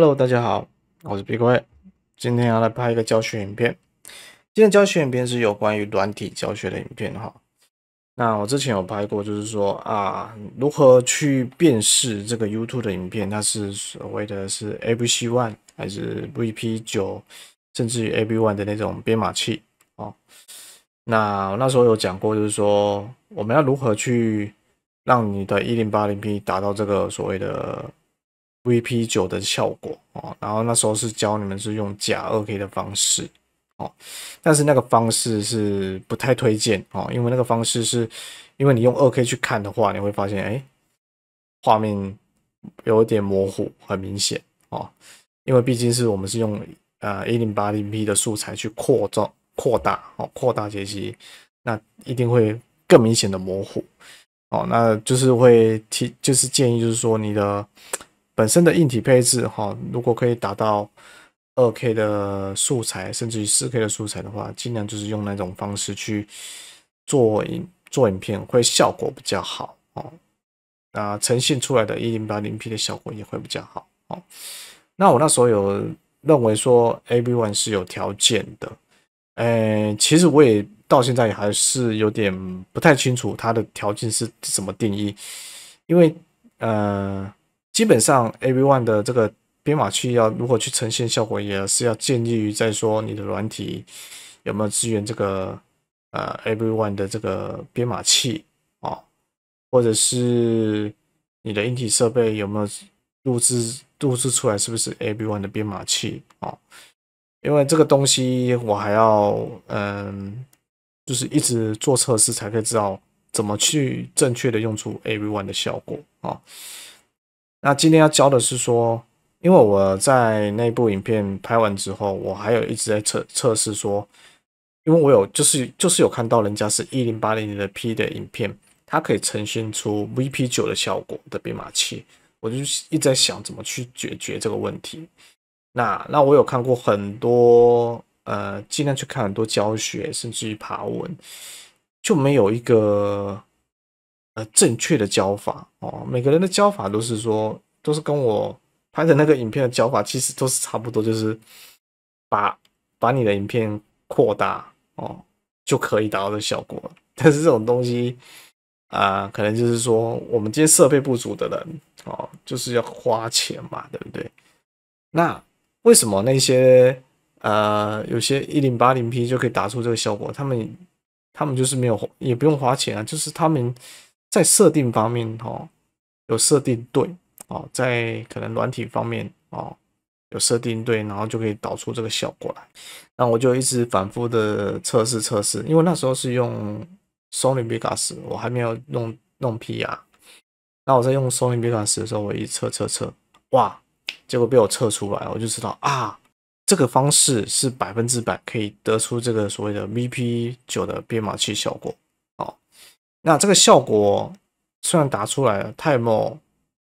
Hello，大家好，我是 Big g y 今天要来拍一个教学影片。今天教学影片是有关于软体教学的影片哈。那我之前有拍过，就是说啊，如何去辨识这个 YouTube 的影片，它是所谓的，是 a b c One 还是 VP9，甚至于 a b One 的那种编码器哦。那我那时候有讲过，就是说我们要如何去让你的 1080P 达到这个所谓的。V P 九的效果哦，然后那时候是教你们是用假二 K 的方式哦，但是那个方式是不太推荐哦，因为那个方式是，因为你用二 K 去看的话，你会发现哎，画面有一点模糊，很明显哦，因为毕竟是我们是用呃一零八零 P 的素材去扩张扩大哦，扩大解析，那一定会更明显的模糊哦，那就是会提就是建议就是说你的。本身的硬体配置，哈，如果可以达到二 K 的素材，甚至于四 K 的素材的话，尽量就是用那种方式去做影做影片，会效果比较好哦。那呈现出来的一零八零 P 的效果也会比较好哦。那我那时候有认为说，A B One 是有条件的，呃，其实我也到现在也还是有点不太清楚它的条件是怎么定义，因为呃。基本上，AV1 的这个编码器要如何去呈现效果，也是要建立于在说你的软体有没有支援这个呃 AV1 的这个编码器啊，或者是你的硬体设备有没有录制录制出来是不是 AV1 的编码器啊？因为这个东西我还要嗯，就是一直做测试才可以知道怎么去正确的用出 AV1 的效果啊。那今天要教的是说，因为我在那部影片拍完之后，我还有一直在测测试说，因为我有就是就是有看到人家是一零八零的 P 的影片，它可以呈现出 V P 九的效果的编码器，我就一直在想怎么去解决这个问题。那那我有看过很多，呃，尽量去看很多教学，甚至于爬文，就没有一个。正确的教法哦，每个人的教法都是说，都是跟我拍的那个影片的教法，其实都是差不多，就是把把你的影片扩大哦，就可以达到这效果。但是这种东西啊，可能就是说，我们今天设备不足的人哦，就是要花钱嘛，对不对？那为什么那些呃，有些一零八零 P 就可以打出这个效果？他们他们就是没有，也不用花钱啊，就是他们。在设定方面，哦，有设定对，哦，在可能软体方面，哦，有设定对，然后就可以导出这个效果来。那我就一直反复的测试测试，因为那时候是用 Sony Vegas，我还没有弄弄 P R。那我在用 Sony Vegas 的时候，我一测测测，哇，结果被我测出来，我就知道啊，这个方式是百分之百可以得出这个所谓的 V P 九的编码器效果。那这个效果虽然打出来了，它有没有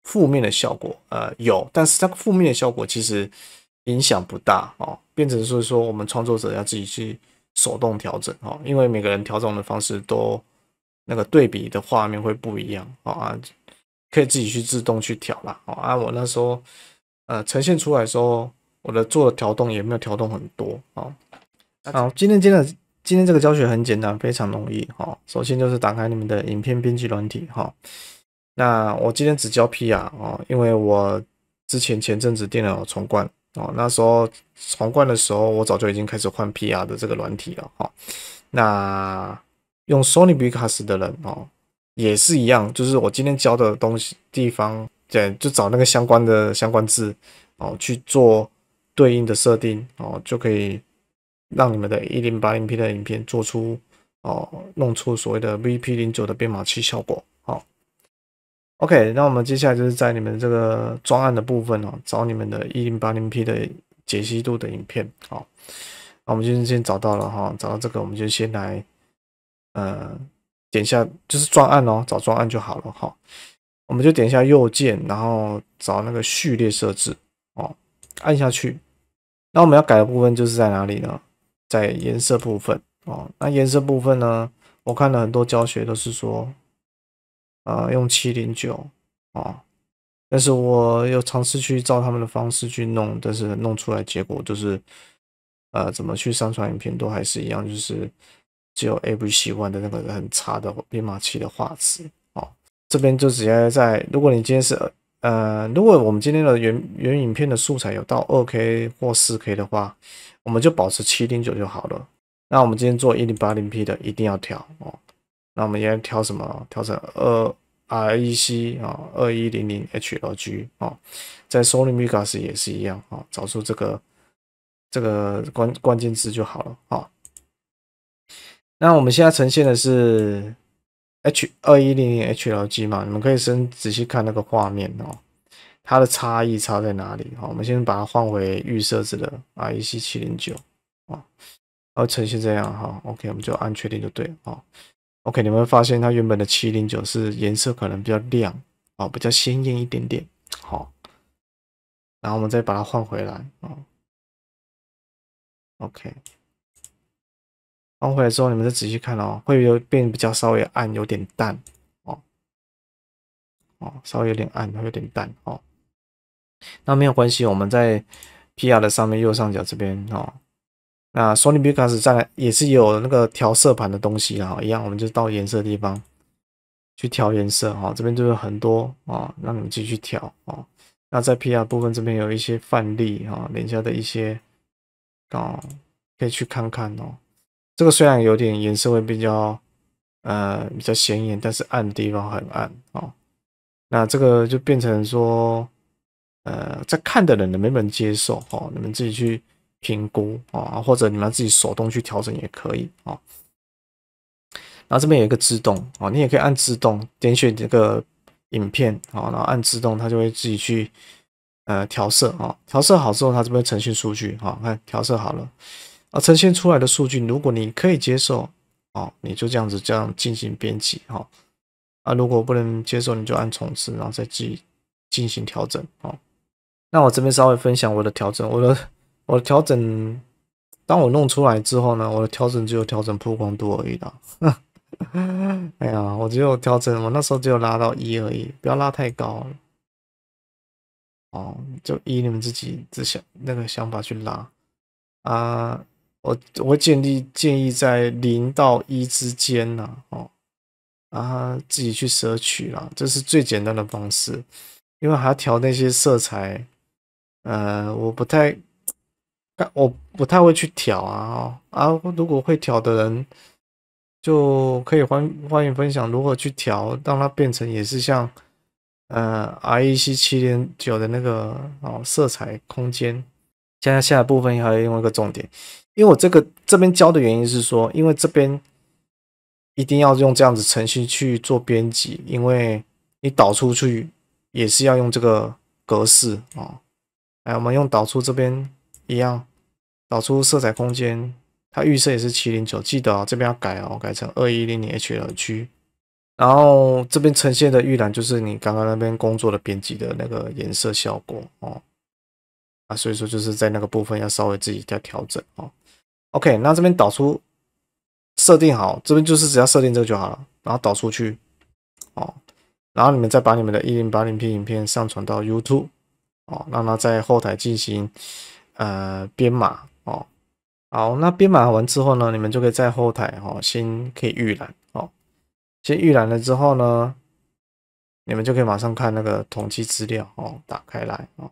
负面的效果？呃，有，但是它负面的效果其实影响不大哦。变成是说，我们创作者要自己去手动调整哦，因为每个人调整的方式都那个对比的画面会不一样啊。可以自己去自动去调哦啊，我那时候呃呈现出来时候，我的做的调动也没有调动很多啊。好，今天真的。今天这个教学很简单，非常容易哈。首先就是打开你们的影片编辑软体哈。那我今天只教 PR 哦，因为我之前前阵子电脑重灌哦，那时候重灌的时候，我早就已经开始换 PR 的这个软体了哈。那用 Sony v i g a s 的人哦，也是一样，就是我今天教的东西地方，对，就找那个相关的相关字哦去做对应的设定哦，就可以。让你们的一零八零 P 的影片做出哦，弄出所谓的 V P 零九的编码器效果。好，OK，那我们接下来就是在你们这个装案的部分哦，找你们的一零八零 P 的解析度的影片。好，那我们今天先找到了哈，找到这个我们就先来，嗯，点下就是装案哦，找装案就好了哈。我们就点一下右键，然后找那个序列设置哦，按下去。那我们要改的部分就是在哪里呢？在颜色部分哦，那颜色部分呢？我看了很多教学，都是说，呃，用七零九啊，但是我又尝试去照他们的方式去弄，但是弄出来结果就是，呃，怎么去上传影片都还是一样，就是只有 a v 欢的那个很差的编码器的画质啊。这边就直接在，如果你今天是。呃，如果我们今天的原原影片的素材有到二 K 或四 K 的话，我们就保持七零九就好了。那我们今天做一零八零 P 的，一定要调哦。那我们应该调什么？调成二 REC 啊，二一零零 h l g 啊，在 Sony Vegas 也是一样啊，找出这个这个关关键字就好了啊。那我们现在呈现的是。H 二一零零 HLG 嘛，你们可以先仔细看那个画面哦，它的差异差在哪里？好，我们先把它换回预设置的 IC 七零九啊，然后呈现这样哈。OK，我们就按确定就对了啊。OK，你们会发现它原本的七零九是颜色可能比较亮啊，比较鲜艳一点点。好，然后我们再把它换回来啊。OK。放回来之后，你们再仔细看哦，会有变比较稍微暗，有点淡哦，哦，稍微有点暗，它有点淡哦。那没有关系，我们在 PR 的上面右上角这边哦，那 Sony Vegas 在也是有那个调色盘的东西，啊，一样，我们就到颜色地方去调颜色哈。这边就是很多啊，让你们继续调哦。那在 PR 部分这边有一些范例哈，人家的一些哦，可以去看看哦。这个虽然有点颜色会比较，呃，比较显眼，但是暗地方很暗哦。那这个就变成说，呃，在看的人能不能接受哦？你们自己去评估啊，或者你们自己手动去调整也可以啊。然后这边有一个自动哦，你也可以按自动，点选这个影片啊，然后按自动，它就会自己去呃调色啊。调色好之后，它这边呈现数据啊，看调色好了。啊，呈现出来的数据，如果你可以接受，哦，你就这样子这样进行编辑，哈。啊，如果不能接受，你就按重置，然后再自己进行调整，哦。那我这边稍微分享我的调整，我的我的调整，当我弄出来之后呢，我的调整只有调整曝光度而已的。哎呀，我只有调整，我那时候只有拉到一而已，不要拉太高哦，就依你们自己自想那个想法去拉，啊。我我会建议建议在零到一之间呐，哦，啊自己去摄取啦，这是最简单的方式，因为还要调那些色彩，呃，我不太，我不太会去调啊，哦啊，如果会调的人就可以欢欢迎分享如何去调，让它变成也是像，呃，I E C 七点九的那个哦色彩空间，在下一部分还有另外一个重点。因为我这个这边教的原因是说，因为这边一定要用这样子程序去做编辑，因为你导出去也是要用这个格式啊。来，我们用导出这边一样，导出色彩空间，它预设也是709，记得啊，这边要改哦，改成2100 h l g 然后这边呈现的预览就是你刚刚那边工作的编辑的那个颜色效果哦。啊，所以说就是在那个部分要稍微自己再调整哦。OK，那这边导出设定好，这边就是只要设定这个就好了，然后导出去哦，然后你们再把你们的一零八零 P 影片上传到 YouTube 哦，让它在后台进行呃编码哦。好，那编码完之后呢，你们就可以在后台哈先可以预览哦，先预览了之后呢，你们就可以马上看那个统计资料哦，打开来哦，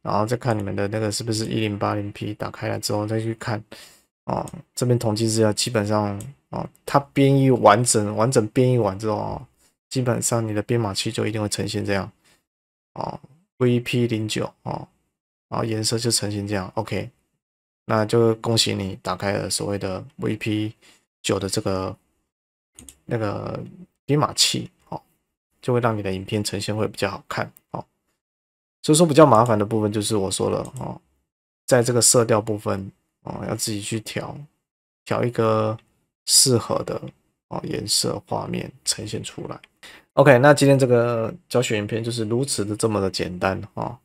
然后再看你们的那个是不是一零八零 P，打开了之后再去看。啊，这边统计资料基本上啊，它编译完整，完整编译完之后啊，基本上你的编码器就一定会呈现这样，啊 v p 零九哦，然后颜色就呈现这样，OK，那就恭喜你打开了所谓的 VP 九的这个那个编码器哦，就会让你的影片呈现会比较好看哦。所以说比较麻烦的部分就是我说了哦，在这个色调部分。哦，要自己去调，调一个适合的哦颜色画面呈现出来。OK，那今天这个教学影片就是如此的这么的简单哦，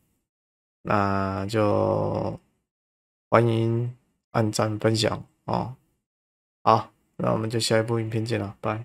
那就欢迎按赞分享哦。好，那我们就下一部影片见了，拜。